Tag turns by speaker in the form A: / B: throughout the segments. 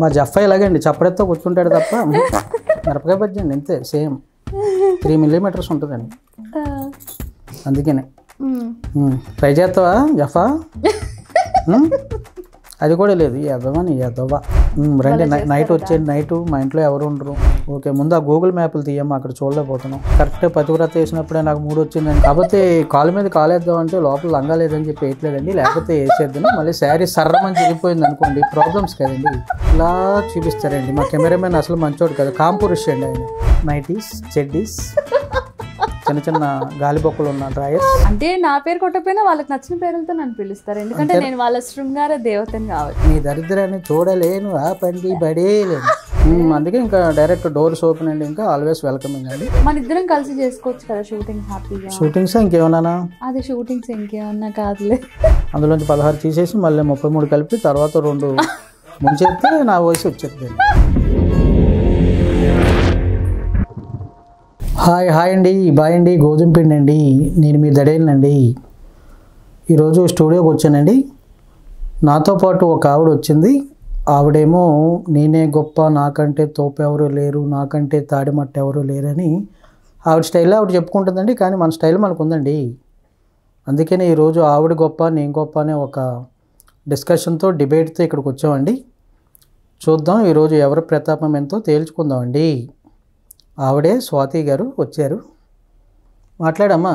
A: మా జఫ్ఫా ఇలాగండి చప్పరెత్తో కూర్చుంటాడు తప్ప మిరపకాయ బజ్జి అండి అంతే సేమ్ త్రీ మిల్లీమీటర్స్ ఉంటుందండి అందుకనే ట్రై చేస్తావా జఫా అది కూడా లేదు ఎదవని ఎదవ రండి నైట్ వచ్చేయండి నైట్ మా ఇంట్లో ఎవరు ఉండరు ఓకే ముందు ఆ గూగుల్ మ్యాప్లు తీయమ్మా అక్కడ చూడలేకపోతున్నాం కరెక్ట్ పతివ్రత వేసినప్పుడే నాకు మూడు వచ్చిందండి కాకపోతే కాల్ మీద కాలేద్దాం అంటే లోపల లేదని చెప్పి వేయట్లేదండి లేకపోతే వేసేద్దాం మళ్ళీ శారీ సర్రమని చెప్పిపోయింది అనుకోండి ప్రాబ్లమ్స్ కదండి ఇలా చూపిస్తారండి మా కెమెరామెన్ అసలు మంచోడు కదా కాంపూరిష్ అండి నైటీస్ చెడ్డీస్ చిన్న చిన్న గాలిబొక్కలు ఉన్న డ్రాయర్స్
B: అంటే నా పేరు కొట్టకపోయినా వాళ్ళకి నచ్చిన పేరులతో నన్ను పిలుస్తారు ఎందుకంటే నేను వాళ్ళ శృంగార దేవతని కావచ్చు నీ
A: దరిద్రాన్ని చూడలేను ఆ పండి పడేయలేను అందుకే ఇంకా డైరెక్ట్ డోర్స్ ఓపెన్ అండి ఇంకా ఆల్వేస్ వెల్కమింగ్ అండి
B: మన ఇద్దరం కలిసి చేసుకోవచ్చు కదా షూటింగ్ హ్యాపీగా
A: షూటింగ్స్ ఇంకేమన్నా
B: అది షూటింగ్స్ ఇంకేమన్నా
A: కాదులే అందులోంచి పదహారు తీసేసి మళ్ళీ ముప్పై మూడు కలిపి తర్వాత రెండు ముంచేస్తే నా వయసు వచ్చేది హాయ్ హాయ్ అండి బాయ్ అండి గోధుమ పిండి అండి నేను మీ దడేనండి ఈరోజు స్టూడియోకి వచ్చానండి నాతో పాటు ఒక ఆవిడ వచ్చింది ఆవిడేమో నేనే గొప్ప నాకంటే తోపెవరు లేరు నాకంటే తాడిమట్ట ఎవరు లేరని ఆవిడ స్టైల్లో ఆవిడ చెప్పుకుంటుందండి కానీ మన స్టైల్ మనకు ఉందండి అందుకనే ఈరోజు ఆవిడ గొప్ప నేను గొప్ప అనే ఒక డిస్కషన్తో డిబేట్తో ఇక్కడికి వచ్చామండి చూద్దాం ఈరోజు ఎవరి ప్రతాపం ఎంతో తేల్చుకుందామండి ఆవిడే స్వాతి గారు వచ్చారు మాట్లాడమ్మా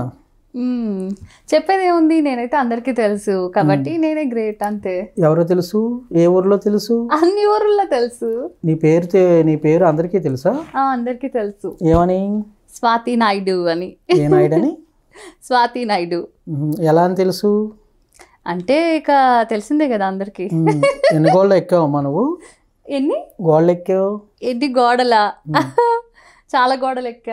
B: చెప్పేది ఏముంది నేనైతే అందరికీ తెలుసు కాబట్టి నేనే గ్రేట్ అంతే
A: ఎవరు తెలుసు ఏ ఊర్లో తెలుసు
B: అన్ని ఊర్లో తెలుసు
A: నీ పేరు నీ పేరు అందరికీ తెలుసా
B: అందరికీ తెలుసు ఏమని స్వాతి నాయుడు అని ఏ నాయుడు అని స్వాతి నాయుడు ఎలా అని తెలుసు అంటే ఇక తెలిసిందే కదా అందరికి ఎన్ని
A: గోళ్ళు ఎక్కావు నువ్వు ఎన్ని గోళ్ళు ఎక్కావు
B: ఎన్ని గోడలా చాలా గోడలు ఎక్క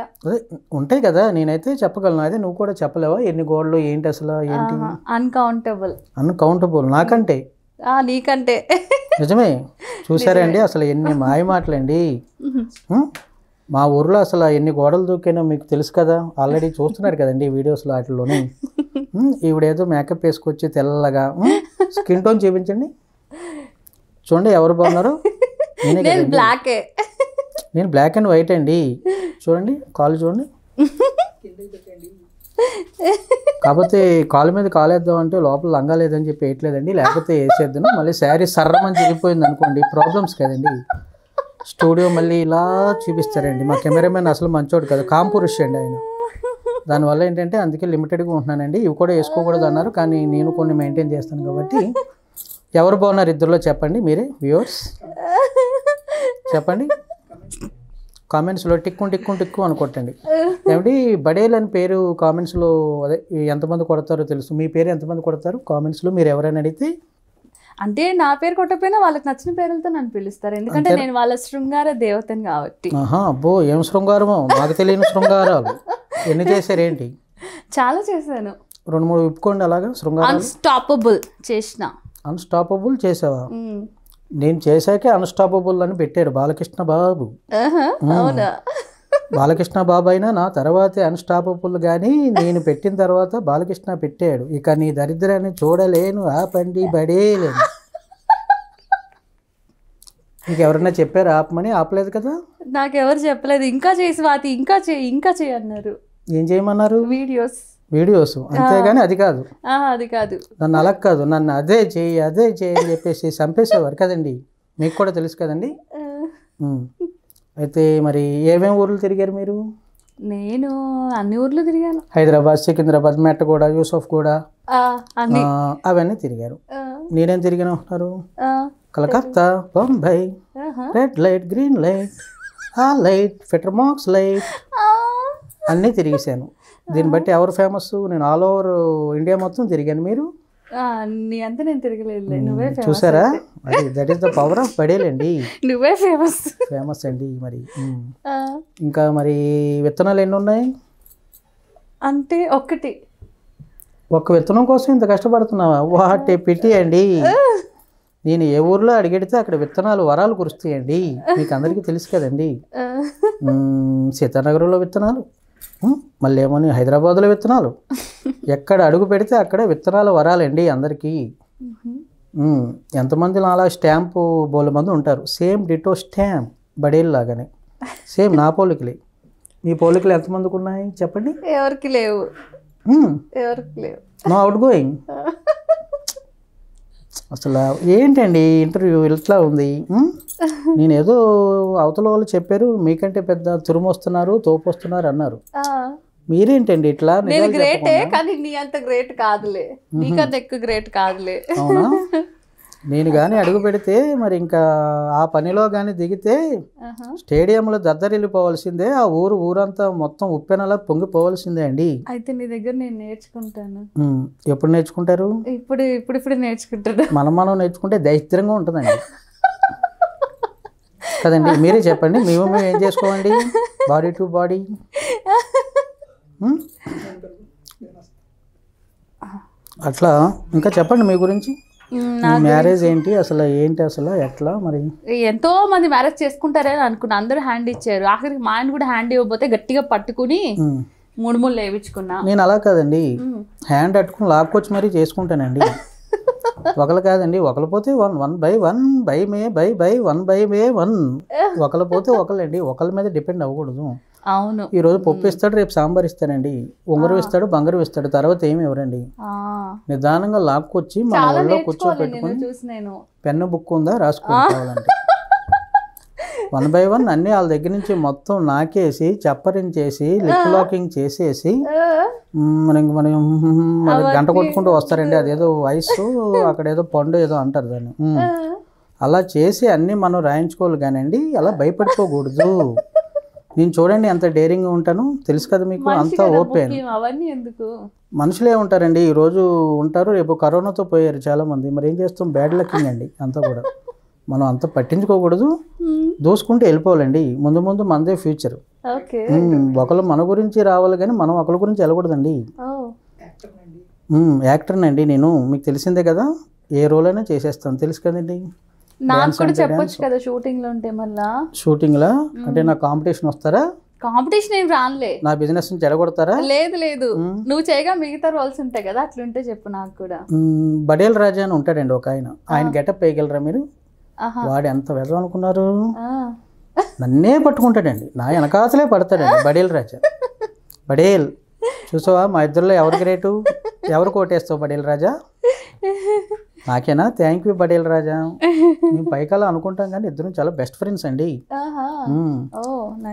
A: ఉంటాయి కదా నేనైతే చెప్పగలను అయితే నువ్వు కూడా చెప్పలేవా ఎన్ని గోడలు ఏంటి అసలు ఏంటి
B: అన్కౌంటబుల్
A: అన్కౌంటబుల్ నాకంటే నీకంటే నిజమే చూసారండి అసలు ఎన్ని మాయ మాటలండి మా ఊర్లో అసలు ఎన్ని గోడలు దూకినా మీకు తెలుసు కదా ఆల్రెడీ చూస్తున్నారు కదండి వీడియోస్ వాటిలోని ఈవిడేదో మేకప్ వేసుకొచ్చి తెల్లగా స్కిన్ టోన్ చూపించండి చూడండి ఎవరు బాగున్నారు బ్లాకే నేను బ్లాక్ అండ్ వైట్ అండి చూడండి కాలు చూడండి కాకపోతే కాలు మీద కాలేద్దాం అంటే లోపల లంగా లేదని చెప్పి వేయట్లేదండి లేకపోతే వేసేద్దాను మళ్ళీ శారీ సర్రమని చెప్పిపోయింది అనుకోండి ప్రాబ్లమ్స్ కదండి స్టూడియో మళ్ళీ ఇలా చూపిస్తారండి మా కెమెరామెన్ అసలు మంచోడు కాదు కాంపురుష్ అండి ఆయన దానివల్ల ఏంటంటే అందుకే లిమిటెడ్గా ఉంటున్నానండి ఇవి కూడా వేసుకోకూడదు అన్నారు కానీ నేను కొన్ని మెయింటైన్ చేస్తాను కాబట్టి ఎవరు బాగున్నారు ఇద్దరులో చెప్పండి మీరే వ్యూవర్స్ చెప్పండి కామెంట్స్లో టిక్కు టిక్కు టిక్కు అనుకోటండి ఏమిటి బడేల్ అని పేరు కామెంట్స్లో అదే ఎంతమంది కొడతారో తెలుసు మీ పేరు ఎంతమంది కొడతారు కామెంట్స్లో మీరు ఎవరైనా అడిగితే
B: అంటే నా పేరు కొట్టకపోయినా వాళ్ళకి నచ్చిన పేరులతో నన్ను పిలుస్తారు ఎందుకంటే నేను వాళ్ళ శృంగార దేవతని కాబట్టి
A: అబ్బో ఏం శృంగారమో మాకు తెలియని శృంగారాలు ఎన్ని చేశారేంటి
B: చాలా చేశాను
A: రెండు మూడు విప్పుకోండి అలాగా శృంగారం
B: అన్స్టాపబుల్ చేసిన
A: అన్స్టాపబుల్ చేసావా నేను చేశాకే అన్స్టాపబుల్ అని పెట్టాడు బాలకృష్ణ బాబు బాలకృష్ణ బాబు అయినా నా తర్వాతే అన్స్టాపబుల్ కానీ నేను పెట్టిన తర్వాత బాలకృష్ణ పెట్టాడు ఇక నీ దరిద్రాన్ని చూడలేను ఆపండి బడేలేను నీకు ఎవరన్నా చెప్పారు ఆపమని ఆపలేదు కదా
B: నాకెవరు చెప్పలేదు ఇంకా చేసి వాతి ఇంకా చేయి ఇంకా చేయన్నారు
A: ఏం చేయమన్నారు వీడియోస్ వీడియోస్ అంతేగాని అది కాదు అది కాదు నన్ను అలా కాదు నన్ను అదే చేయి అదే చేయి అని చెప్పేసి చంపేసేవారు కదండి మీకు కూడా తెలుసు కదండి అయితే మరి ఏమేమి ఊర్లు తిరిగారు మీరు
B: నేను అన్ని ఊర్లు తిరిగాను
A: హైదరాబాద్ సికింద్రాబాద్ మెట్ట కూడా యూసఫ్ కూడా అవన్నీ తిరిగారు నేనేం తిరిగిన ఉంటున్నారు Calcutta Bombay red light green light ఆ లైట్ ఫిటర్మాక్స్ లైట్ అన్నీ తిరిగేసాను దీన్ని బట్టి ఎవరు ఫేమస్ నేను ఆల్ ఓవర్ ఇండియా మొత్తం తిరిగాను మీరు చూసారా అది that is the power of పడేలండి
B: నువ్వే ఫేమస్
A: ఫేమస్ అండి మరి ఇంకా మరి విత్తనాలు ఎన్ని ఉన్నాయి
B: అంటే ఒకటి
A: ఒక్క విత్తనం కోసం ఇంత కష్టపడుతున్నావా వాట్ పిటి అండి నేను ఏ ఊర్లో అడిగెడితే అక్కడ విత్తనాలు వరాలు కురుస్తాయండి మీకు అందరికీ తెలుసు కదండి సీతానగరంలో విత్తనాలు మళ్ళీ ఏమని హైదరాబాద్లో విత్తనాలు ఎక్కడ అడుగు పెడితే అక్కడ విత్తనాలు వరాలండి అందరికీ ఎంతమంది అలా స్టాంపు బోల మంది ఉంటారు సేమ్ డిటో స్టాంప్ బడేళ్ళు లాగానే సేమ్ నా పోలికలే మీ పోలికలు ఎంతమందికి ఉన్నాయి చెప్పండి
B: ఎవరికి లేవు ఎవరికి లేవు
A: నో అవుట్ గోయింగ్ అసలు ఏంటండి ఇంటర్వ్యూ ఇట్లా ఉంది నేను ఏదో అవతల వాళ్ళు చెప్పారు మీకంటే పెద్ద తురుమొస్తున్నారు తోపొస్తున్నారు అన్నారు మీరేంటండి ఇట్లా నేను గ్రేటే
B: కానీ నీ అంత గ్రేట్ కాదులే నీకంత ఎక్కువ గ్రేట్ కాదులే
A: నేను కానీ అడుగు పెడితే మరి ఇంకా ఆ పనిలో కానీ దిగితే స్టేడియంలో దద్దరిల్లిపోవలసిందే ఆ ఊరు ఊరంతా మొత్తం ఉప్పెనలా పొంగిపోవాల్సిందే అండి
B: అయితే నీ దగ్గర నేను నేర్చుకుంటాను
A: ఎప్పుడు నేర్చుకుంటారు
B: ఇప్పుడు ఇప్పుడు ఇప్పుడు నేర్చుకుంటారు
A: మనం మనం నేర్చుకుంటే దైత్యంగా ఉంటుందండి కదండి మీరే చెప్పండి మేము మేము ఏం చేసుకోవండి బాడీ టు బాడీ అట్లా ఇంకా చెప్పండి మీ గురించి మ్యారేజ్ ఏంటి అసలు ఏంటి అసలు ఎట్లా మరి
B: ఎంతో మంది మ్యారేజ్ చేసుకుంటారే అనుకున్నా అందరూ హ్యాండ్ ఇచ్చారు ఆఖరికి మా ఆయన కూడా హ్యాండ్ ఇవ్వకపోతే గట్టిగా పట్టుకుని మూడు మూడు లేవించుకున్నా నేను
A: అలా కాదండి హ్యాండ్ అట్టుకుని లాక్కొచ్చి మరీ చేసుకుంటానండి ఒకరు కాదండి ఒకరు పోతే one one by one by may by by one by may one ఒకరు పోతే ఒకళ్ళండి ఒకళ్ళ మీద డిపెండ్ అవ్వకూడదు
B: అవును ఈ రోజు పప్పు ఇస్తాడు
A: రేపు సాంబార్ ఇస్తాడండి ఉంగరం ఇస్తాడు బంగారం ఇస్తాడు తర్వాత ఏమి ఇవ్వరండి నిదానంగా లాక్కొచ్చి మన ఊళ్ళో కూర్చోబెట్టుకుని పెన్ను బుక్ ఉందా రాసుకుంటావాలండి వన్ బై వన్ అన్ని వాళ్ళ దగ్గర నుంచి మొత్తం నాకేసి చప్పరించేసి లిప్ లాకింగ్ చేసేసి మనం మన గంట కొట్టుకుంటూ వస్తారండి అదేదో వయసు అక్కడ ఏదో పండు ఏదో అంటారు దాన్ని అలా చేసి అన్నీ మనం రాయించుకోవాలి కానండి అలా భయపడిపోకూడదు నేను చూడండి ఎంత డేరింగ్ ఉంటాను తెలుసు కదా మీకు అంత ఓపెన్
B: అవన్నీ ఎందుకు
A: మనుషులే ఉంటారండి ఈ రోజు ఉంటారు రేపు కరోనాతో పోయారు చాలామంది మరి ఏం చేస్తాం బ్యాడ్ లక్ అండి అంతా కూడా మనం అంత పట్టించుకోకూడదు దోసుకుంటే వెళ్ళిపోవాలండి ముందు ముందు మనదే ఫ్యూచర్ ఒకరు మన గురించి రావాలి కానీ మనం ఒకరి గురించి వెళ్ళకూడదండి యాక్టర్నండి నేను మీకు తెలిసిందే కదా ఏ రోల్ అయినా చేసేస్తాను తెలుసు కదండి
B: నాకు కూడా చెప్పొచ్చు కదా షూటింగ్ లో ఉంటే మళ్ళా
A: షూటింగ్ లో hmm. అంటే నా కాంపిటీషన్ వస్తారా
B: కాంపిటీషన్ ఏం రానులే నా
A: బిజినెస్ నుంచి ఎడగొడతారా
B: లేదు లేదు hmm. నువ్వు చేయగా మిగతా రోల్స్ ఉంటాయి కదా అట్లుంటే చెప్పు నాకు కూడా
A: hmm. బడేల్ రాజా అని ఉంటాడండి ఒక ఆయన ఆయన గెటప్ వేయగలరా మీరు వాడు ఎంత వెదం అనుకున్నారు నన్నే పట్టుకుంటాడండి నా వెనకాసలే పడతాడండి బడేల్ రాజా బడేల్ చూసావా మా ఇద్దరులో ఎవరికి రేటు ఎవరు కోటేస్తావు బడేల్ రాజా నాకేనా థ్యాంక్ యూ పటేల్ రాజా మేము పైకాల అనుకుంటాం కానీ ఇద్దరం చాలా బెస్ట్ ఫ్రెండ్స్ అండి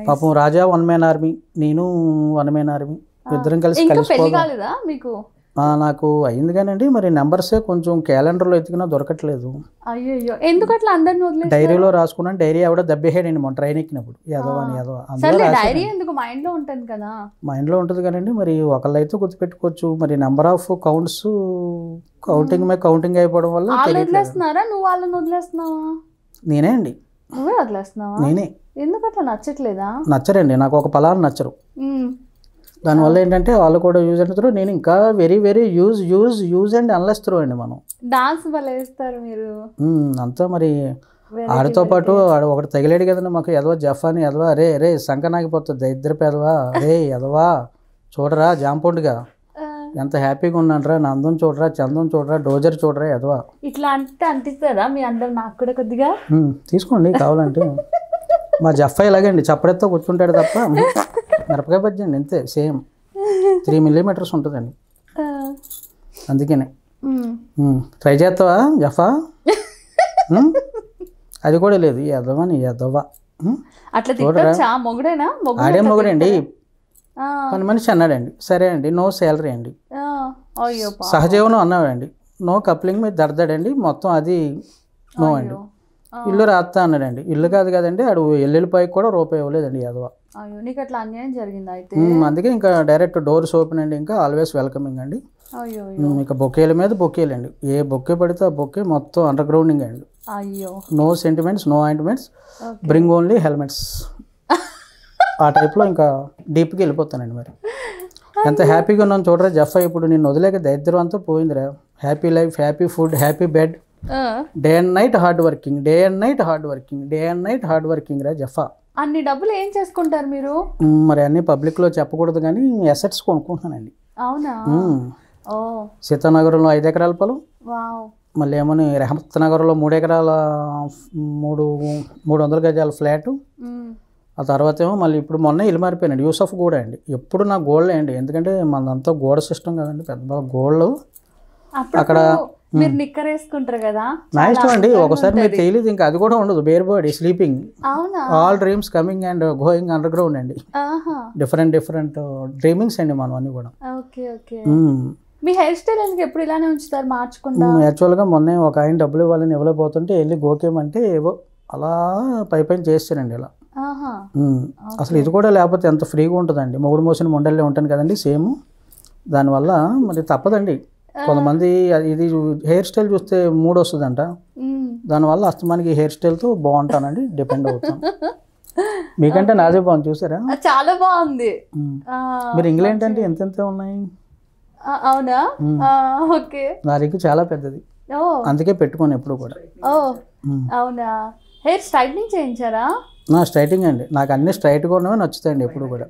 A: పాపం రాజా వన్ మ్యాన్ ఆర్మీ నేను వన్ మ్యాన్ ఆర్మీ ఇద్దరం కలిసి కలిసి మీకు నాకు అయింది కానండి మరి నెంబర్సే కొంచెం క్యాలెండర్లో ఎత్తుకున్నా దొరకట్లేదు
B: అయ్యో ఎందుకు అట్లా అందరిని డైరీలో
A: రాసుకున్నాను డైరీ ఆవిడ దెబ్బేసాడండి మొన్న ట్రైన్ ఎక్కినప్పుడు యాదవ్ అని యాదవ్ అందులో డైరీ
B: ఎందుకు మైండ్లో ఉంటుంది కదా
A: మైండ్లో ఉంటుంది కానండి మరి ఒకళ్ళైతే గుర్తుపెట్టుకోవచ్చు మరి నెంబర్ ఆఫ్ కౌంట్స్ కౌంటింగ్ మీద కౌంటింగ్ అయిపోవడం వల్ల వదిలేస్తున్నారా
B: నువ్వు వాళ్ళని వదిలేస్తున్నావా నేనే అండి నువ్వే వదిలేస్తున్నావా నేనే ఎందుకు అట్లా నచ్చట్లేదా
A: నచ్చరండి నాకు ఒక ఫలాన్ని నచ్చరు దానివల్ల ఏంటంటే వాళ్ళు కూడా యూజ్ అండ్ నేను ఇంకా very very use use use and unless through అండి మనం
B: డాన్స్ వేస్తారు మీరు అంతా మరి ఆడితో పాటు
A: ఆడు ఒకటి తగిలేడు కదండి మాకు ఎదవా జఫాని ఎదవా రే రే సంకనాగిపోతుంది ఇద్దరు పెదవా రే ఎదవా చూడరా జాంపౌండ్గా ఎంత హ్యాపీగా ఉన్నాడరా నా అందం చూడరా చందం చూడరా డోజర్ చూడరా ఎదవా
B: ఇట్లా అంటే అంటిస్తారా మీ అందరు నాకు కూడా కొద్దిగా
A: తీసుకోండి కావాలంటే మా జఫా ఇలాగండి చప్పడెత్తో కూర్చుంటాడు తప్ప మిరపకాయ బజ్జీ అండి అంతే సేమ్ త్రీ మిల్లీమీటర్స్ ఉంటుందండి అందుకనే ట్రై చేస్తావా జఫా అది కూడా లేదు ఎదవా నీ ఎదవా
B: ఆడే మొగుడండి కొన్ని మనిషి
A: అన్నాడండి సరే అండి నో శాలరీ అండి సహజీవనం అన్నాడండి నో కప్లింగ్ మీద దర్దాడండి మొత్తం అది నో అండి ఇల్లు రాస్తా అన్నాడండి ఇల్లు కాదు కదండి ఆడు ఎల్లుల్లిపాయకి కూడా రూపాయి ఇవ్వలేదండి యాదవ
B: అట్లా అన్యాయం జరిగింది అయితే
A: అందుకే ఇంకా డైరెక్ట్ డోర్స్ ఓపెన్ అండి ఇంకా ఆల్వేస్ వెల్కమింగ్ అండి ఇంకా బొకేల మీద బొకేలు అండి ఏ బొకే పడితే ఆ బొకే మొత్తం అండర్ గ్రౌండింగ్ అండి అయ్యో no sentiments no ointments bring only helmets ఆ టైప్లో ఇంకా డీప్కి వెళ్ళిపోతానండి మరి ఎంత హ్యాపీగా ఉన్నాను చూడరా జఫ్ ఇప్పుడు నేను వదిలేక దరిద్రం అంతా పోయిందిరా happy life happy food happy bed day and night hard working day and night hard working day and night hard working రా జఫా
B: అన్ని డబ్బులు ఏం చేసుకుంటారు మీరు
A: మరి అన్ని పబ్లిక్లో చెప్పకూడదు కానీ అసెట్స్ కొనుక్కుంటున్నానండి అవునా సీతానగరంలో ఐదు ఎకరాల పొలం మళ్ళీ ఏమని రెహమత్ నగరంలో మూడు ఎకరాల మూడు మూడు వందల గజాల ఫ్లాటు ఆ తర్వాత ఏమో మళ్ళీ ఇప్పుడు మొన్న ఇల్లు మారిపోయినాడు యూసఫ్ గోడ అండి ఎప్పుడు నా గోల్డ్ అండి ఎందుకంటే మనదంతా గోడ సిస్టమ్ కదండి పెద్ద గోల్డ్
B: అక్కడ మీరు నిక్కర్ వేసుకుంటారు కదా నా ఇష్టం అండి ఒకసారి మీరు తెలియదు
A: ఇంకా అది కూడా ఉండదు బేర్ బాడీ స్లీపింగ్
B: అవునా all
A: dreams coming and going under ground అండి డిఫరెంట్ డిఫరెంట్ డ్రీమింగ్స్ అండి మనం అన్ని కూడా
B: ఓకే ఓకే మీ హెయిర్ స్టైల్ ఎందుకు ఎప్పుడు ఇలానే ఉంచుతారు మార్చుకుంటా
A: యాక్చువల్గా మొన్న ఒక ఆయన డబ్బులు ఇవ్వాలని ఇవ్వలేకపోతుంటే వెళ్ళి గోకేమంటే ఏవో అలా పై పైన చేస్తారండి ఇలా అసలు ఇది కూడా లేకపోతే ఎంత ఫ్రీగా ఉంటుందండి మొగుడు మోసిన ఉండల్లే ఉంటాను కదండి సేమ్ దానివల్ల మరి తప్పదండి కొంతమంది ఇది హెయిర్ స్టైల్ చూస్తే మూడ్ వస్తుందంట దానివల్ల అస్తమానికి హెయిర్ స్టైల్తో బాగుంటానండి డిపెండ్ అవుతాను మీకంటే నాదే బాగుంది చూసారా
B: చాలా బాగుంది మీరు ఇంగ్లాండ్
A: అంటే ఎంత ఉన్నాయి
B: అవునా ఓకే
A: నా రిగ్ చాలా పెద్దది అందుకే పెట్టుకోను ఎప్పుడు కూడా
B: అవునా హెయిర్ స్ట్రైట్నింగ్ చేయించారా
A: నా స్ట్రైటింగ్ అండి నాకు అన్ని స్ట్రైట్గా ఉన్నవి నచ్చుతాయండి ఎప్పుడు కూడా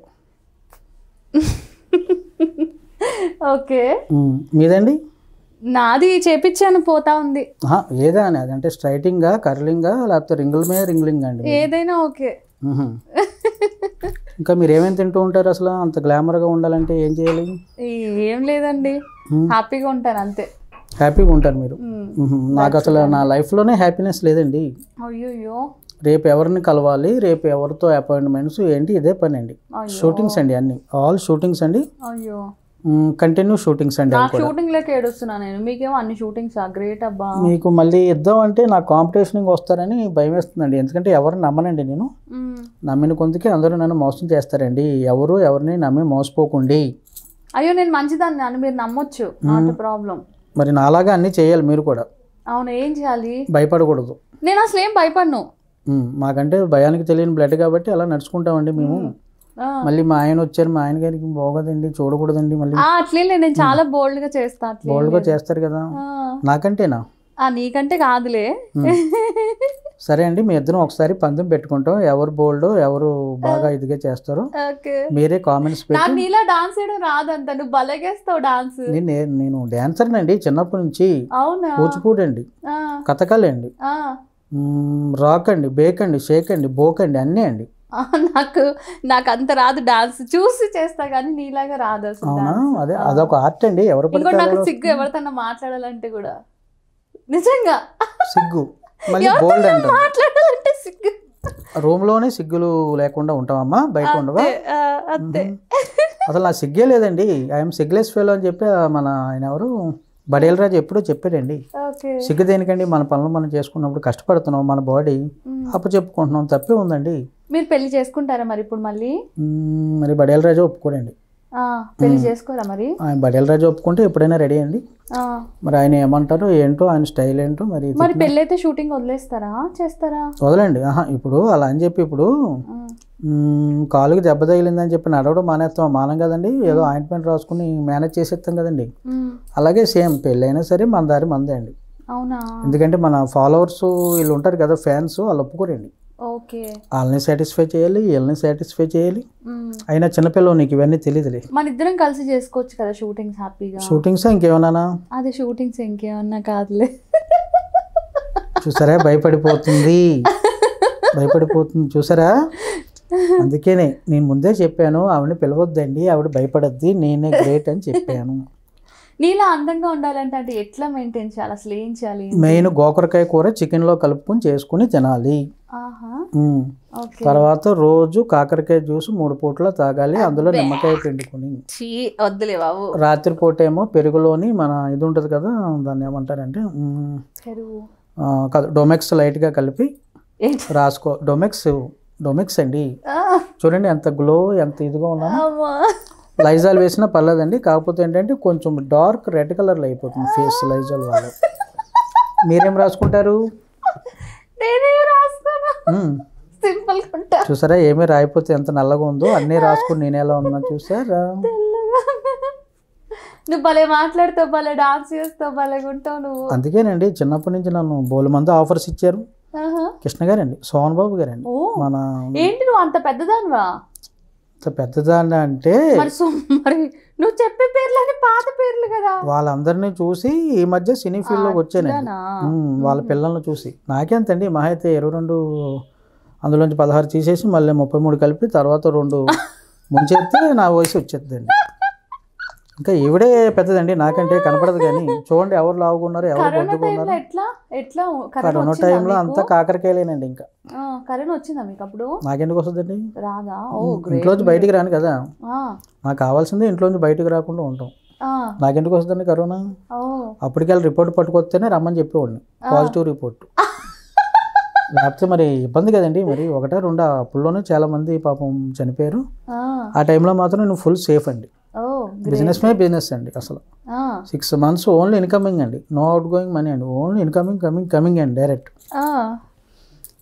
A: ఓకే మీదండి
B: నాది చేపించాను పోతా ఉంది
A: ఏదా అని అదంటే కర్లింగ్ కర్లింగా లేకపోతే రింగుల మీద రింగ్లింగ్ అండి
B: ఏదైనా ఓకే
A: ఇంకా మీరు ఏమేమి తింటూ ఉంటారు అసలు అంత గ్లామర్గా ఉండాలంటే ఏం చేయాలి
B: ఏం లేదండి హ్యాపీగా ఉంటాను అంతే
A: హ్యాపీగా ఉంటారు మీరు నాకు అసలు నా లైఫ్లోనే హ్యాపీనెస్ లేదండి అయ్యో రేపు ఎవరిని కలవాలి రేపు ఎవరితో అపాయింట్మెంట్స్ ఏంటి ఇదే పని అండి షూటింగ్స్ అండి అన్ని ఆల్ షూటింగ్స్ అండి అయ్యో కంటిన్యూ షూటింగ్స్ అండి షూటింగ్
B: లేక ఏడుస్తున్నా నేను మీకేమో అన్ని షూటింగ్స్ గ్రేట్ అబ్బా మీకు
A: మళ్ళీ ఇద్దాం అంటే నా కాంపిటీషన్ వస్తారని భయం వేస్తుందండి ఎందుకంటే ఎవరు నమ్మనండి నేను నమ్మిన కొంతకి అందరూ నన్ను మోసం చేస్తారండి ఎవరు ఎవరిని నమ్మి మోసపోకండి
B: అయ్యో నేను మంచిదాన్ని అని మీరు నమ్మొచ్చు ప్రాబ్లం
A: మరి నాలాగా అన్ని చేయాలి మీరు కూడా
B: అవును ఏం చేయాలి భయపడకూడదు నేను అసలు ఏం భయపడను
A: మాకంటే భయానికి తెలియని బ్లడ్ కాబట్టి అలా నడుచుకుంటామండి మేము మళ్ళీ మా ఆయన వచ్చారు మా ఆయన గారికి బాగోదండి చూడకూడదండి
B: మళ్ళీ నేను చాలా బోల్డ్ గా చేస్తాను బోల్డ్
A: గా చేస్తారు కదా నాకంటేనా
B: నీకంటే కాదులే
A: సరే అండి మీ ఇద్దరం ఒకసారి పందెం పెట్టుకుంటాం ఎవరు బోల్డ్ ఎవరు బాగా ఇదిగా చేస్తారు మీరే కామెంట్స్ నీలా
B: డాన్స్ చేయడం నువ్వు బలగేస్తావు డాన్స్
A: నేను డాన్సర్ అండి చిన్నప్పటి నుంచి కూచిపూడి అండి కథకళి అండి రాక్ అండి బేక్ అండి షేక్ అండి బోక్ అండి అన్నీ అండి
B: నాకు నాకు అంత రాదు డాన్స్ చూసి చేస్తా కానీ నీలాగా రాదు అసలు
A: అదే అదొక ఆర్ట్ అండి ఎవరు నాకు సిగ్గు
B: ఎవరితో మాట్లాడాలంటే కూడా నిజంగా
A: సిగ్గు మాట్లాడాలంటే సిగ్గు రూమ్ లోనే సిగ్గులు లేకుండా ఉంటామమ్మా బయట ఉండవా అంతే అసలు నా సిగ్గే లేదండి ఐఎమ్ సిగ్లెస్ ఫెలో అని చెప్పి మన ఆయన ఎవరు బడేలరాజు ఎప్పుడో చెప్పాడండి సిగ్గు దేనికండి మన పనులు మనం చేసుకున్నప్పుడు కష్టపడుతున్నాం మన బాడీ అప్పు చెప్పుకుంటున్నాం తప్పే ఉందండి
B: మీరు పెళ్లి చేసుకుంటారా మరి ఇప్పుడు మళ్ళీ
A: మరి బడేల రాజు ఒప్పుకోడండి
B: పెళ్లి చేసుకోరా మరి ఆయన
A: బడేల రాజు ఒప్పుకుంటే ఎప్పుడైనా రెడీ అండి మరి ఆయన ఏమంటారు ఏంటో ఆయన స్టైల్ ఏంటో మరి మరి పెళ్ళి
B: అయితే షూటింగ్ వదిలేస్తారా చేస్తారా
A: వదలండి ఆహా ఇప్పుడు అలా అని చెప్పి ఇప్పుడు కాలుకి దెబ్బ తగిలిందని చెప్పి నడవడం మానేస్తాం మానం కదండి ఏదో ఆయింట్మెంట్ రాసుకుని మేనేజ్ చేసేస్తాం కదండి అలాగే సేమ్ అయినా సరే మన దారి మందే అండి ఎందుకంటే మన ఫాలోవర్స్ వీళ్ళు ఉంటారు కదా ఫ్యాన్స్ వాళ్ళు ఒప్పుకోరండి ఓకే వాళ్ళని సాటిస్ఫై చేయాలి వీళ్ళని సాటిస్ఫై చేయాలి అయినా చిన్నపిల్లలు నీకు ఇవన్నీ తెలియదులే
B: మన ఇద్దరం కలిసి చేసుకోవచ్చు కదా షూటింగ్స్ హ్యాపీగా షూటింగ్స్ ఇంకేమన్నా అదే షూటింగ్స్ ఇంకేమన్నా కాదులే
A: చూసారా భయపడిపోతుంది భయపడిపోతుంది చూసారా అందుకనే నేను ముందే చెప్పాను ఆవిడని పిలవద్దండి ఆవిడ భయపడద్ది నేనే గ్రేట్ అని చెప్పాను
B: నీలా అందంగా ఉండాలంటే అంటే ఎట్లా మెయింటైన్ చేయాలి అసలు ఏం చేయాలి మెయిన్
A: గోకరకాయ కూర చికెన్లో కలుపుకొని చేసుకుని తినాలి తర్వాత రోజు కాకరకాయ జ్యూస్ మూడు పూట్ల తాగాలి అందులో నిమ్మకాయ
B: పిండుకొని బాబు
A: రాత్రిపూట ఏమో పెరుగులోని మన ఇది ఉంటుంది కదా దాన్ని ఏమంటారంటే కదా డొమెక్స్ లైట్గా కలిపి రాసుకో డొమెక్స్ డొమెక్స్ అండి చూడండి ఎంత గ్లో ఎంత ఇదిగా ఉన్నా లైజాల్ వేసినా పర్లేదండి కాకపోతే ఏంటంటే కొంచెం డార్క్ రెడ్ కలర్లో అయిపోతుంది ఫేస్ లైజాల్ వాళ్ళు మీరేం రాసుకుంటారు సింపుల్ ఉంటా చూసారా ఏమీ రాయిపోతే ఎంత నల్లగా ఉందో అన్నీ రాసుకుని నేను ఎలా ఉన్నా చూసారా
B: నువ్వు భలే మాట్లాడుతావు భలే డాన్స్ చేస్తావు భలే ఉంటావు నువ్వు
A: అందుకేనండి చిన్నప్పటి నుంచి నన్ను బోలు మంది ఆఫర్స్ ఇచ్చారు కృష్ణ గారండి సోహన్ బాబు గారండి మన
B: ఏంటి నువ్వు అంత పెద్దదానివా
A: పెద్దదాన్ని అంటే
B: మరి నువ్వు చెప్పే పేర్లని పాత పేర్లు కదా
A: వాళ్ళందరినీ చూసి ఈ మధ్య సినీ ఫీల్డ్లోకి వచ్చానండి వాళ్ళ పిల్లల్ని చూసి నాకెంతండి మహా అయితే ఇరవై రెండు అందులోంచి పదహారు తీసేసి మళ్ళీ ముప్పై మూడు కలిపి తర్వాత రెండు ముంచేస్తే నా వయసు వచ్చేద్దండి ఇంకా ఇవిడే పెద్దదండి నాకంటే కనపడదు కానీ చూడండి ఎవరు లావుకున్నారు ఎవరు
B: కరోనా టైంలో అంతా
A: కాకరకాయలేనండి ఇంకా
B: కరోనా వచ్చిందా మీకు అప్పుడు
A: నాకెందుకు వస్తుందండి
B: రాదా ఇంట్లో బయటికి
A: రాను కదా నాకు కావాల్సింది ఇంట్లో బయటికి రాకుండా ఉంటాం నాకెందుకు వస్తుందండి కరోనా అప్పటికెళ్ళి రిపోర్ట్ పట్టుకొస్తేనే రమ్మని చెప్పేవాడిని పాజిటివ్ రిపోర్ట్ లేకపోతే మరి ఇబ్బంది కదండి మరి ఒకటే రెండు అప్పుల్లోనే చాలా మంది పాపం చనిపోయారు ఆ టైంలో మాత్రం నువ్వు ఫుల్ సేఫ్ అండి బిజినెస్ మే బిజినెస్ అండి అసలు సిక్స్ మంత్స్ ఓన్లీ ఇన్కమింగ్ అండి నో అవుట్ గోయింగ్ మనీ అండి ఓన్లీ ఇన్కమింగ్ కమింగ్ కమింగ్ అండి డైరెక్ట్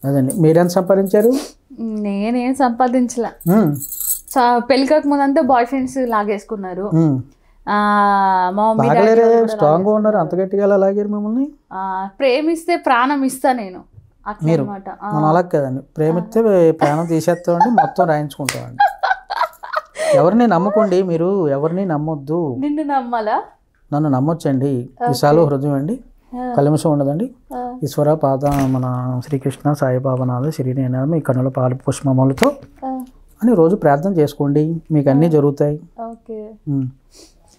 A: అదండి ఎంత సంపాదించారు
B: నేనేం సంపాదించలే ముందు అంతా బాయ్ ఫ్రెండ్స్ లాగేసుకున్నారు స్ట్రాంగ్
A: ఉన్నారు అంత గట్టిగా లాగారు మిమ్మల్ని
B: ప్రేమిస్తే ప్రాణం ఇస్తా నేను మీరు మనం అలా
A: కదండి ప్రేమిస్తే ప్రాణం తీసేస్తామండి మొత్తం రాయించుకుంటామండి ఎవరిని నమ్మకండి మీరు ఎవరిని నమ్మొద్దు
B: నిన్ను నమ్మాలా
A: నన్ను నమ్మొచ్చండి విశాలు హృదయం అండి కలిమిషం ఉండదండి ఈశ్వర పాద మన శ్రీకృష్ణ సాయిబాబా నాథ శ్రీనేనా మీ కన్నుల పాలు పుష్పములతో అని రోజు ప్రార్థన చేసుకోండి మీకు అన్ని జరుగుతాయి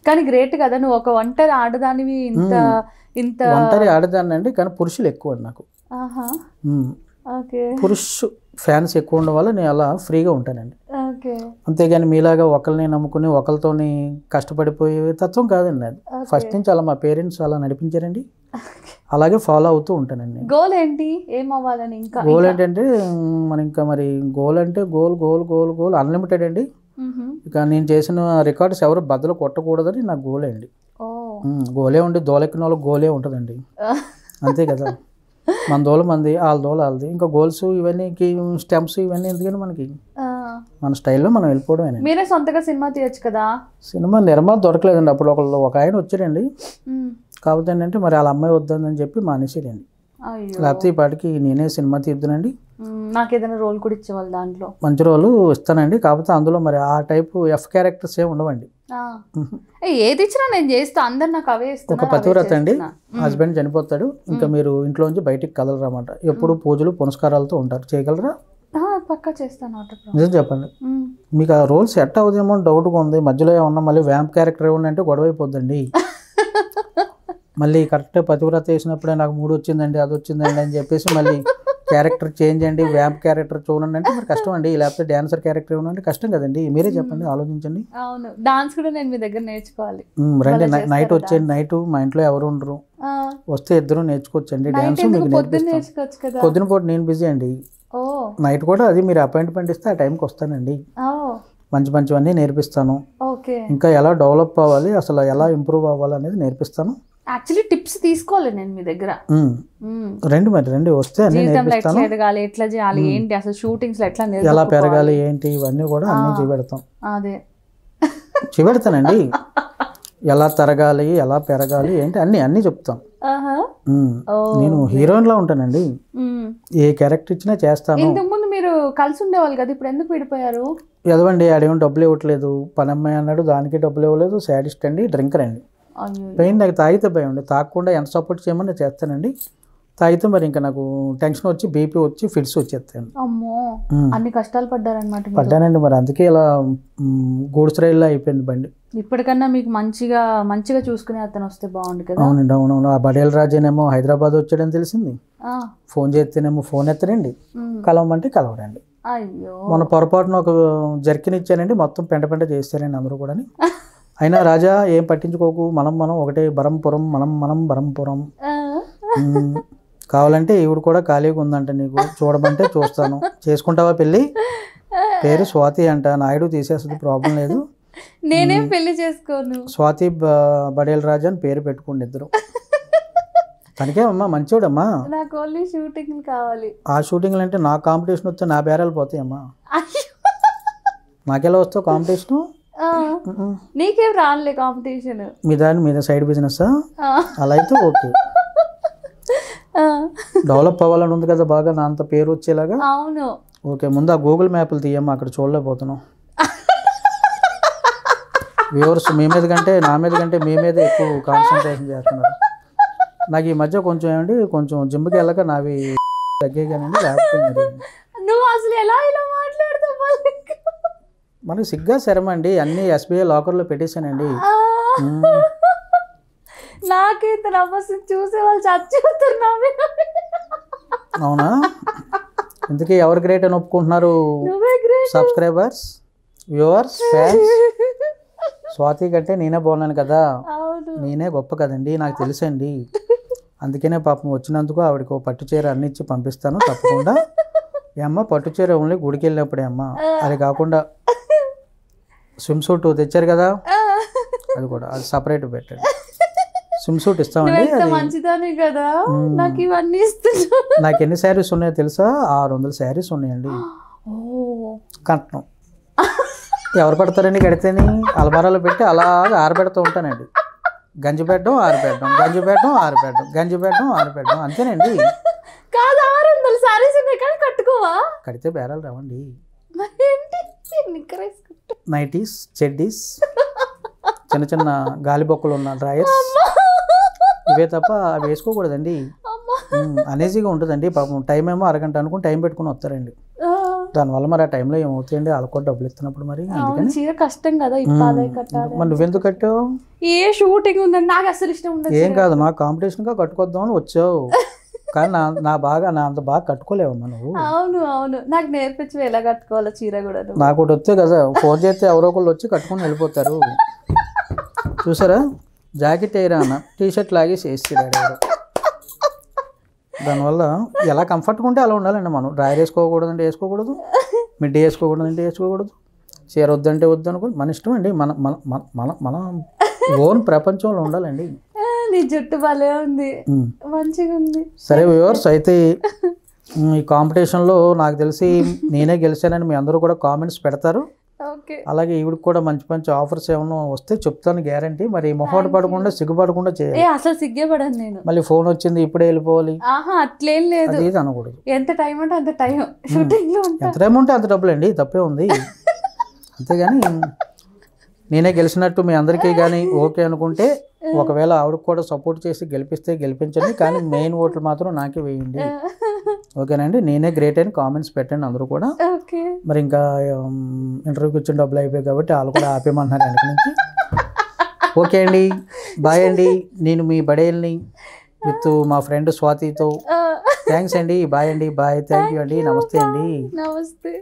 B: కానీ గ్రేట్ కదా నువ్వు ఒక ఒంటరి ఆడదానివి ఇంత ఇంత ఒంటరి
A: ఆడదాన్ని అండి కానీ పురుషులు ఎక్కువ నాకు పురుషు ఫ్యాన్స్ ఎక్కువ ఉండడం వల్ల నేను అలా ఫ్రీగా ఉంటానండి అంతేగాని మీలాగా ఒకరిని నమ్ముకుని ఒకరితోని కష్టపడిపోయే తత్వం కాదండి అది ఫస్ట్ నుంచి అలా మా పేరెంట్స్ అలా నడిపించారండి అలాగే ఫాలో అవుతూ ఉంటానండి
B: గోల్ ఏంటి ఏమవ్వాలని ఇంకా గోల్
A: ఏంటంటే మన ఇంకా మరి గోల్ అంటే goal goal goal goal unlimited అండి ఇక నేను చేసిన రికార్డ్స్ ఎవరు బద్దలు కొట్టకూడదని నా గోల్ అండి గోలే ఉండి దోలెక్కిన వాళ్ళకి గోలే ఉంటుందండి అంతే కదా మన దోలు మంది వాళ్ళ దోల వాళ్ళది ఇంకా గోల్స్ ఇవన్నీ స్టెమ్స్ ఇవన్నీ ఎందుకని మనకి మన స్టైల్లో మనం వెళ్ళిపోవడం
B: మీరే సొంతగా సినిమా తీయచ్చు కదా
A: సినిమా నిర్మాత దొరకలేదండి అప్పుడు ఒకళ్ళు ఒక ఆయన వచ్చారండి కాకపోతే ఏంటంటే మరి వాళ్ళ అమ్మాయి వద్దని చెప్పి మానేసేయండి లేకపోతే ఈ పాటికి నేనే సినిమా తీద్దునండి
B: నాకు ఏదైనా రోల్ కూడా ఇచ్చేవాళ్ళు దాంట్లో
A: మంచి రోలు ఇస్తానండి కాకపోతే అందులో మరి ఆ టైపు ఎఫ్ క్యారెక్టర్స్ ఏమి ఉండవండి
B: ఏది ఇచ్చినా నేను చేస్తా అందరు నాకు అవే ఒక పతివ్రత అండి హస్బెండ్
A: చనిపోతాడు ఇంకా మీరు ఇంట్లోంచి బయటికి అన్నమాట ఎప్పుడు పూజలు పునస్కారాలతో ఉంటారు చేయగలరా
B: పక్కా చేస్తాను నిజం
A: చెప్పండి మీకు ఆ రోల్ సెట్ అవుదేమో డౌట్గా ఉంది మధ్యలో ఏమన్నా మళ్ళీ వ్యాంప్ క్యారెక్టర్ ఏమన్నా అంటే గొడవ అయిపోద్దండి మళ్ళీ కరెక్ట్ పతివ్రత వేసినప్పుడే నాకు మూడు వచ్చిందండి అది వచ్చిందండి అని చెప్పేసి మళ్ళీ క్యారెక్టర్ చేంజ్ అండి వ్యాంప్ క్యారెక్టర్ చూడండి అంటే మరి కష్టం అండి లేకపోతే డాన్సర్ క్యారెక్టర్ ఇవ్వడం కష్టం కదండి మీరే చెప్పండి ఆలోచించండి
B: అవును డాన్స్ కూడా నేను మీ దగ్గర నేర్చుకోవాలి రండి నైట్ వచ్చేయండి
A: నైట్ మా ఇంట్లో ఎవరు ఉండరు వస్తే ఇద్దరు నేర్చుకోవచ్చండి డాన్స్ మీకు పొద్దున పూట నేను బిజీ అండి నైట్ కూడా అది మీరు అపాయింట్మెంట్ ఇస్తే ఆ టైంకి వస్తానండి మంచి మంచివన్నీ నేర్పిస్తాను ఇంకా ఎలా డెవలప్ అవ్వాలి అసలు ఎలా ఇంప్రూవ్ అవ్వాలి అనేది నేర్పిస్తాను
B: యాక్చువల్లీ టిప్స్ తీసుకోవాలి నేను మీ దగ్గర
A: రండి మరి రండి వస్తే జీవితంలో నేర్పిస్తాను
B: ఎదగాలి ఎట్లా చేయాలి ఏంటి అసలు షూటింగ్స్ ఎట్లా ఎలా పెరగాలి
A: ఏంటి ఇవన్నీ కూడా అన్ని చూపెడతాం అదే చూపెడతానండి ఎలా తరగాలి ఎలా పెరగాలి ఏంటి అన్ని అన్ని చెప్తాం నేను హీరోయిన్ లా ఉంటానండి ఏ క్యారెక్టర్ ఇచ్చినా చేస్తాను ఇంతకుముందు
B: మీరు కలిసి ఉండేవాళ్ళు కదా ఇప్పుడు ఎందుకు విడిపోయారు
A: ఎదవండి ఆడేమో డబ్బులు ఇవ్వట్లేదు పని అమ్మాయి అన్నాడు దానికి డబ్బులు ఇవ్వలేదు శాడిస్ట్ అండి డ్రింకర్ అండి పెయిన్ నాకు తాగితే భయం అండి తాగకుండా ఎంత సపోర్ట్ చేయమని చేస్తానండి తాగితే మరి ఇంకా నాకు టెన్షన్ వచ్చి బీపీ వచ్చి ఫిట్స్ వచ్చేస్తాను అమ్మో అన్ని
B: కష్టాలు పడ్డారనమాట పడ్డానండి
A: మరి అందుకే ఇలా గూడ్స్ రైల్లో అయిపోయింది బండి
B: ఇప్పటికన్నా మీకు మంచిగా మంచిగా చూసుకునే అతను వస్తే బాగుండు కదా
A: అవునండి అవునవును ఆ బడేల రాజేనేమో హైదరాబాద్ వచ్చాడని తెలిసింది ఫోన్ చేస్తేనేమో ఫోన్ ఎత్తరండి కలవమంటే కలవడండి అయ్యో మొన్న పొరపాటున ఒక జర్కిన్ ఇచ్చానండి మొత్తం పెంట పెంట చేస్తారండి అందరూ కూడా అయినా రాజా ఏం పట్టించుకోకు మనం మనం ఒకటే బరంపురం మనం మనం బరంపురం కావాలంటే ఈవిడు కూడా ఖాళీగా ఉందంట నీకు చూడమంటే చూస్తాను చేసుకుంటావా పెళ్ళి పేరు స్వాతి అంట నాయుడు తీసేస్తుంది ప్రాబ్లం లేదు
B: నేనేం పెళ్లి చేసుకోను
A: స్వాతి బడేల్ రాజు అని పేరు పెట్టుకోండి ఇద్దరు తనకేమమ్మా మంచోడమ్మా
B: నాకు ఓన్లీ షూటింగ్ కావాలి
A: ఆ షూటింగ్ అంటే నా కాంపిటీషన్ వస్తే నా బేరాలు పోతాయమ్మా నాకెలా వస్తావు కాంపిటీషను
B: నీకేం రానులే కాంపిటీషన్
A: మీ దాని మీద సైడ్ బిజినెస్ అలా అయితే ఓకే డెవలప్ అవ్వాలని ఉంది కదా బాగా నా అంత పేరు వచ్చేలాగా అవును ఓకే ముందు ఆ గూగుల్ మ్యాప్లు తీయమ్మా అక్కడ చూడలేకపోతున్నాం వ్యూవర్స్ మీ మీద కంటే నా మీద కంటే మీ మీద ఎక్కువ కాన్సన్ట్రేషన్ చేస్తున్నారు నాకు ఈ మధ్య కొంచెం ఏమండి కొంచెం జిమ్కి వెళ్ళక నావి తగ్గే కానీ లేకపోతే నువ్వు అండి అన్ని ఎస్బీఐ లాకర్లో పెట్టేశానండి అవునా ఇందుకే ఎవరు గ్రేట్ అని ఒప్పుకుంటున్నారు సబ్స్క్రైబర్స్ వ్యూవర్స్ ఫ్యాన్స్ స్వాతి కంటే నేనే బాగున్నాను కదా నేనే గొప్ప కదండి నాకు తెలుసండి అందుకనే పాపం వచ్చినందుకు ఆవిడకు పట్టు చీర అన్ని ఇచ్చి పంపిస్తాను తప్పకుండా అమ్మ పట్టు చీర ఓన్లీ గుడికి వెళ్ళినప్పుడే అమ్మ అది కాకుండా స్విమ్ సూట్ తెచ్చారు కదా అది కూడా అది సపరేట్ పెట్టండి స్విమ్ సూట్ ఇస్తామండి నాకు నాకు ఎన్ని శారీస్ ఉన్నాయో తెలుసా ఆరు వందల శారీస్ ఉన్నాయండి కట్నం ఎవరు పడతారండి గడితేని అలమారాలో పెట్టి అలాగ ఆరబెడుతూ ఉంటానండి గంజి పెట్టడం ఆరబెట్టడం గంజి పెట్టడం ఆరబెట్టడం గంజి పెట్టడం ఆరబెట్టడం అంతేనండి
B: కాదు ఆరు సారీస్ కట్టుకోవా
A: కడితే బేరాలు రావండి నైటీస్ చెడ్డీస్ చిన్న చిన్న గాలి బొక్కలు ఉన్న డ్రాయర్స్ ఇవే తప్ప అవి వేసుకోకూడదండి అనేజీగా ఉంటుందండి పాపం టైం ఏమో అరగంట అనుకుని టైం పెట్టుకుని వస్తారండి దానివల్ల మరి ఆ టైంలో ఏమవుతాయండి వాళ్ళకు కూడా డబ్బులు ఇస్తున్నప్పుడు మరి
B: చీర కష్టం కదా ఇప్పాలి కట్టాలి మరి
A: నువ్వెందుకు కట్టావు
B: ఏ షూటింగ్ ఉందండి నాకు అసలు ఇష్టం ఉంది ఏం కాదు
A: నా కాంపిటీషన్గా కట్టుకొద్దాం అని వచ్చావు కానీ నా నా బాగా నా అంత బాగా కట్టుకోలేవమ్మా నువ్వు
B: అవును అవును నాకు నేర్పించి ఎలా కట్టుకోవాలి చీర కూడా నాకు
A: ఒకటి వస్తే కదా ఫోన్ చేస్తే ఎవరో ఒకళ్ళు వచ్చి కట్టుకొని వెళ్ళిపోతారు చూసారా జాకెట్ ఎయిరా అన్న టీషర్ట్ షర్ట్ లాగేసి వేసి దానివల్ల ఎలా కంఫర్ట్గా ఉంటే అలా ఉండాలండి మనం డ్రైర్ వేసుకోకూడదంటే వేసుకోకూడదు వేసుకోకూడదు అంటే వేసుకోకూడదు చీర వద్దంటే వద్దు అనుకోండి మన ఇష్టం అండి మన మన మన మన ఓన్ ప్రపంచంలో ఉండాలండి
B: నీ జుట్టు భలే ఉంది మంచిగా ఉంది
A: సరే వ్యూవర్స్ అయితే ఈ కాంపిటీషన్లో నాకు తెలిసి నేనే గెలిచానని మీ అందరూ కూడా కామెంట్స్ పెడతారు అలాగే ఈవిడికి కూడా మంచి మంచి ఆఫర్స్ ఏమైనా వస్తే చెప్తాను గ్యారంటీ మరి మొహమాట పడకుండా సిగ్గుపడకుండా చేయాలి
B: అసలు నేను
A: మళ్ళీ ఫోన్ వచ్చింది ఇప్పుడే వెళ్ళిపోవాలి
B: ఆహా అట్లేం లేదు అనకూడదు ఎంత టైం అంటే అంత టైం షూటింగ్ లో ఎంత
A: టైం ఉంటే అంత డబ్బులు అండి తప్పే ఉంది అంతేగాని నేనే గెలిచినట్టు మీ అందరికీ కానీ ఓకే అనుకుంటే ఒకవేళ ఆవిడకి కూడా సపోర్ట్ చేసి గెలిపిస్తే గెలిపించండి కానీ మెయిన్ ఓట్లు మాత్రం నాకే వేయండి ఓకేనండి నేనే గ్రేట్ అని కామెంట్స్ పెట్టండి అందరూ కూడా మరి ఇంకా ఇంటర్వ్యూకి వచ్చిన డబ్బులు అయిపోయాయి కాబట్టి వాళ్ళు కూడా ఆపేయమన్నారు వెనక నుంచి ఓకే అండి బాయ్ అండి నేను మీ బడేల్ని విత్ మా ఫ్రెండ్ స్వాతితో థ్యాంక్స్ అండి బాయ్ అండి బాయ్ థ్యాంక్ యూ అండి నమస్తే అండి
B: నమస్తే